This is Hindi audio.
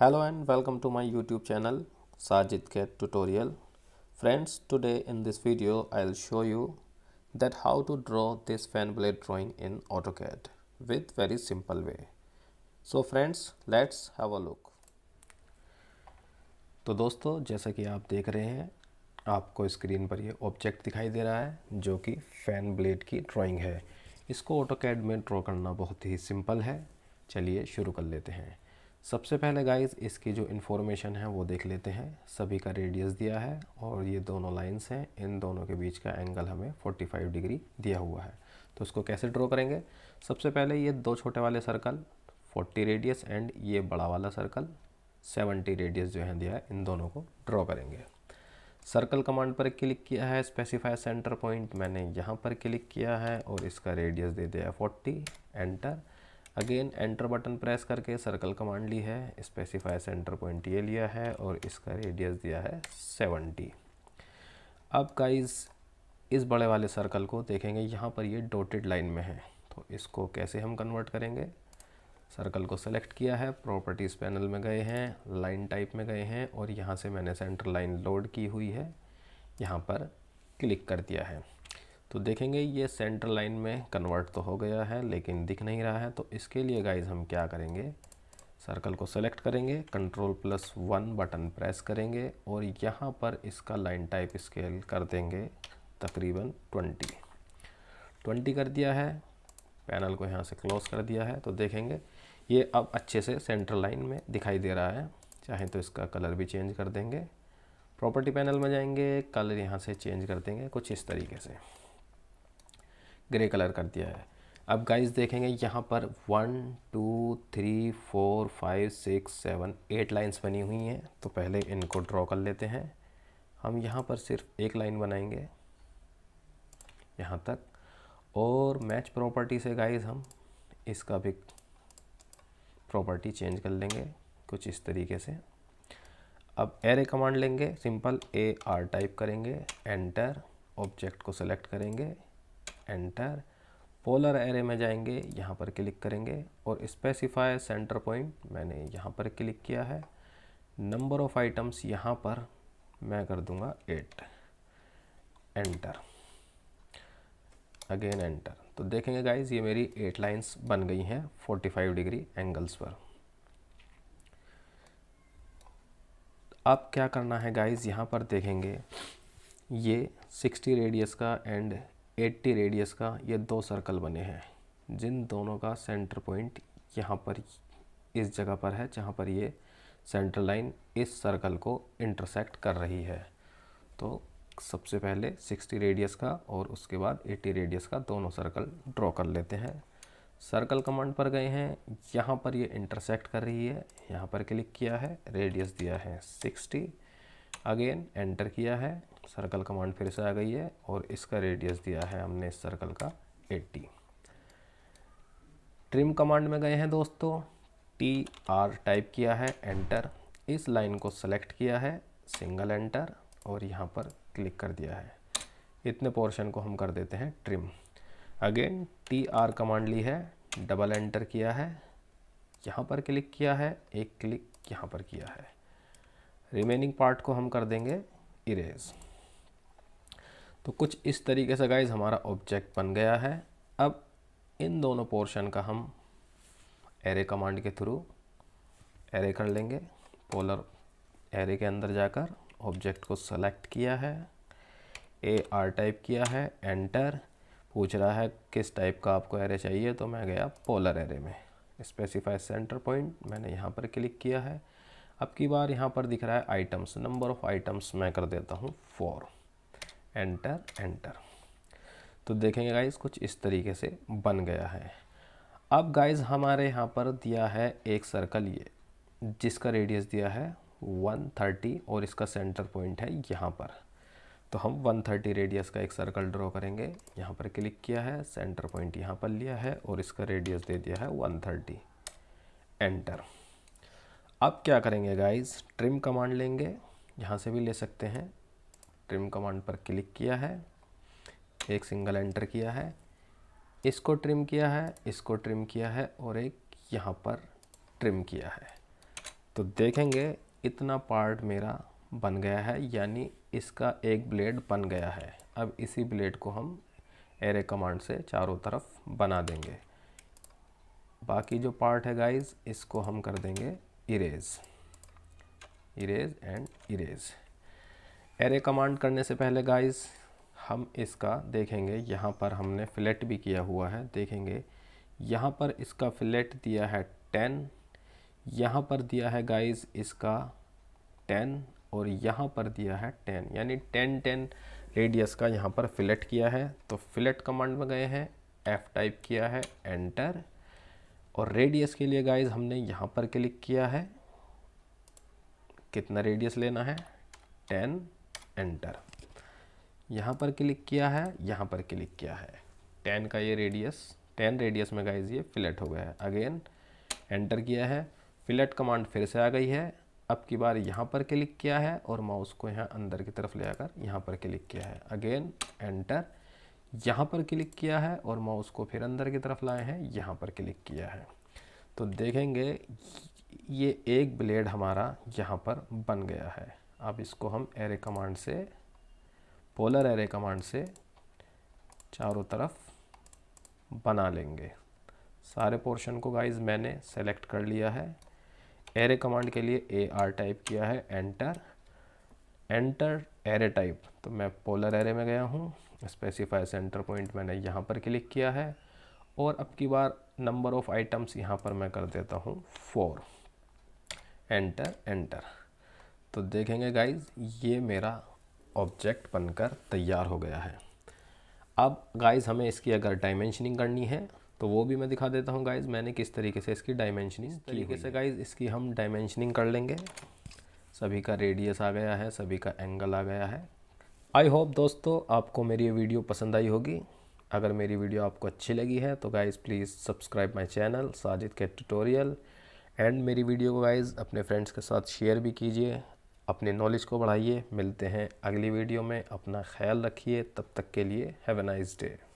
hello and welcome to my youtube channel sajid cat tutorial friends today in this video i'll show you that how to draw this fan blade drawing in autocad with very simple way so friends let's have a look तो दोस्तों जैसा कि आप देख रहे हैं आपको स्क्रीन पर ये ऑब्जेक्ट दिखाई दे रहा है जो कि फ़ैन ब्लेड की ड्राइंग है इसको ऑटोकैड में ड्रॉ करना बहुत ही सिंपल है चलिए शुरू कर लेते हैं सबसे पहले गाइस इसकी जो इन्फॉर्मेशन है वो देख लेते हैं सभी का रेडियस दिया है और ये दोनों लाइंस हैं इन दोनों के बीच का एंगल हमें 45 डिग्री दिया हुआ है तो इसको कैसे ड्रॉ करेंगे सबसे पहले ये दो छोटे वाले सर्कल 40 रेडियस एंड ये बड़ा वाला सर्कल 70 रेडियस जो है दिया है इन दोनों को ड्रॉ करेंगे सर्कल कमांड पर क्लिक किया है स्पेसिफाई सेंटर पॉइंट मैंने यहाँ पर क्लिक किया है और इसका रेडियस दे दिया है forty enter again enter button press करके सर्कल कमांड ली है स्पेसिफाई सेंटर पॉइंट ये लिया है और इसका रेडियस दिया है सेवेंटी अब गाइस इस बड़े वाले सर्कल को देखेंगे यहाँ पर ये डोटेड लाइन में है तो इसको कैसे हम कन्वर्ट करेंगे सर्कल को सेलेक्ट किया है प्रॉपर्टीज़ पैनल में गए हैं लाइन टाइप में गए हैं और यहाँ से मैंने सेंटर लाइन लोड की हुई है यहाँ पर क्लिक कर दिया है तो देखेंगे ये सेंटर लाइन में कन्वर्ट तो हो गया है लेकिन दिख नहीं रहा है तो इसके लिए गाइज हम क्या करेंगे सर्कल को सेलेक्ट करेंगे control plus one button press करेंगे और यहाँ पर इसका लाइन टाइप स्केल कर देंगे तकरीबन ट्वेंटी ट्वेंटी कर दिया है पैनल को यहाँ से क्लोज कर दिया है तो देखेंगे ये अब अच्छे से सेंटर लाइन में दिखाई दे रहा है चाहे तो इसका कलर भी चेंज कर देंगे प्रॉपर्टी पैनल में जाएंगे कलर यहाँ से चेंज कर देंगे कुछ इस तरीके से ग्रे कलर कर दिया है अब गाइस देखेंगे यहाँ पर one two three four five six seven eight lines बनी हुई हैं तो पहले इनको ड्रॉ कर लेते हैं हम यहाँ पर सिर्फ एक लाइन बनाएंगे यहाँ तक और मैच प्रॉपर्टी से गाइस हम इसका भी प्रॉपर्टी चेंज कर लेंगे कुछ इस तरीके से अब एरे कमांड लेंगे सिंपल ए आर टाइप करेंगे एंटर ऑब्जेक्ट को सेलेक्ट करेंगे एंटर पोलर एरे में जाएंगे यहाँ पर क्लिक करेंगे और स्पेसिफाई सेंटर पॉइंट मैंने यहाँ पर क्लिक किया है नंबर ऑफ आइटम्स यहाँ पर मैं कर दूँगा एट एंटर अगेन एंटर तो देखेंगे गाइज ये मेरी एट लाइंस बन गई हैं 45 डिग्री एंगल्स पर अब क्या करना है गाइज यहाँ पर देखेंगे ये 60 रेडियस का एंड 80 रेडियस का ये दो सर्कल बने हैं जिन दोनों का सेंटर पॉइंट यहाँ पर इस जगह पर है जहाँ पर ये सेंटर लाइन इस सर्कल को इंटरसेक्ट कर रही है तो सबसे पहले 60 रेडियस का और उसके बाद 80 रेडियस का दोनों सर्कल ड्रॉ कर लेते हैं सर्कल कमांड पर गए हैं यहाँ पर ये इंटरसेक्ट कर रही है यहाँ पर क्लिक किया है रेडियस दिया है सिक्सटी अगेन एंटर किया है सर्कल कमांड फिर से आ गई है और इसका रेडियस दिया है हमने इस सर्कल का 80 ट्रिम कमांड में गए हैं दोस्तों टी आर टाइप किया है एंटर इस लाइन को सेलेक्ट किया है सिंगल एंटर और यहाँ पर क्लिक कर दिया है इतने पोर्शन को हम कर देते हैं trim again T R command ली है डबल एंटर किया है यहाँ पर क्लिक किया है एक क्लिक यहाँ पर किया है रिमेनिंग पार्ट को हम कर देंगे इरेज तो कुछ इस तरीके से गाइज हमारा ऑब्जेक्ट बन गया है अब इन दोनों पोर्शन का हम एरे कमांड के थ्रू एरे कर लेंगे पोलर एरे के अंदर जाकर ऑब्जेक्ट को सेलेक्ट किया है ए आर टाइप किया है एंटर पूछ रहा है किस टाइप का आपको एरे चाहिए तो मैं गया पोलर एरे में स्पेसिफाई सेंटर पॉइंट मैंने यहाँ पर क्लिक किया है अब की बार यहाँ पर दिख रहा है आइटम्स नंबर ऑफ आइटम्स मैं कर देता हूँ फोर एंटर एंटर तो देखेंगे गाइज कुछ इस तरीके से बन गया है अब गाइज हमारे यहाँ पर दिया है एक सर्कल ये जिसका रेडियस दिया है 130 और इसका सेंटर पॉइंट है यहाँ पर तो हम 130 रेडियस का एक सर्कल ड्रॉ करेंगे यहाँ पर क्लिक किया है सेंटर पॉइंट यहाँ पर लिया है और इसका रेडियस दे दिया है 130 एंटर अब क्या करेंगे गाइज ट्रिम कमांड लेंगे यहाँ से भी ले सकते हैं ट्रिम कमांड पर क्लिक किया है एक सिंगल एंटर किया है इसको ट्रिम किया है इसको ट्रिम किया है और एक यहाँ पर ट्रिम किया है तो देखेंगे इतना पार्ट मेरा बन गया है यानी इसका एक ब्लेड बन गया है अब इसी ब्लेड को हम एरे कमांड से चारों तरफ बना देंगे बाकी जो पार्ट है गाइस इसको हम कर देंगे erase erase and erase array command करने से पहले गाइस हम इसका देखेंगे यहाँ पर हमने फ्लैट भी किया हुआ है देखेंगे यहाँ पर इसका फ्लैट दिया है टेन यहाँ पर दिया है गाइस इसका टेन और यहाँ पर दिया है टेन यानी टेन टेन रेडियस का यहाँ पर फिलेट किया है तो फिलेट कमांड में गए हैं एफ टाइप किया है एंटर और रेडियस के लिए गाइज हमने यहाँ पर क्लिक किया है कितना रेडियस लेना है टेन एंटर यहाँ पर क्लिक किया है यहाँ पर क्लिक किया है टेन का ये रेडियस टेन रेडियस में गाइज ये फिलेट हो गया है अगेन एंटर किया है फिलेट कमांड फिर से आ गई है अब की बार यहाँ पर क्लिक किया है और माउस को यहाँ अंदर की तरफ ले आकर यहाँ पर क्लिक किया है अगेन एंटर यहाँ पर क्लिक किया है और माउस को फिर अंदर की तरफ लाए हैं यहाँ पर क्लिक किया है तो देखेंगे ये एक ब्लेड हमारा यहाँ पर बन गया है अब इसको हम एरे कमांड से पोलर एरे कमांड से चारों तरफ बना लेंगे सारे पोर्शन को गाइस मैंने सेलेक्ट कर लिया है एरे कमांड के लिए ए आर टाइप किया है एंटर एंटर एरे टाइप तो मैं पोलर एरे में गया हूँ स्पेसिफाई सेंटर पॉइंट मैंने यहाँ पर क्लिक किया है और अब की बार नंबर ऑफ़ आइटम्स यहाँ पर मैं कर देता हूँ फोर एंटर एंटर तो देखेंगे गाइज ये मेरा ऑब्जेक्ट बनकर तैयार हो गया है अब गाइज हमें इसकी अगर डायमेंशनिंग करनी है तो वो भी मैं दिखा देता हूँ गाइज मैंने किस तरीके से इसकी डायमेंशनिंग तरीके से गाइज इसकी हम डायमेंशनिंग कर लेंगे सभी का रेडियस आ गया है सभी का एंगल आ गया है आई होप दोस्तों आपको मेरी ये वीडियो पसंद आई होगी अगर मेरी वीडियो आपको अच्छी लगी है तो guys please subscribe my channel Sajid के ट्यूटोरियल एंड मेरी वीडियो को गाइज़ अपने फ्रेंड्स के साथ शेयर भी कीजिए अपने नॉलेज को बढ़ाइए मिलते हैं अगली वीडियो में अपना ख्याल रखिए तब तक के लिए हैव अ नाइस डे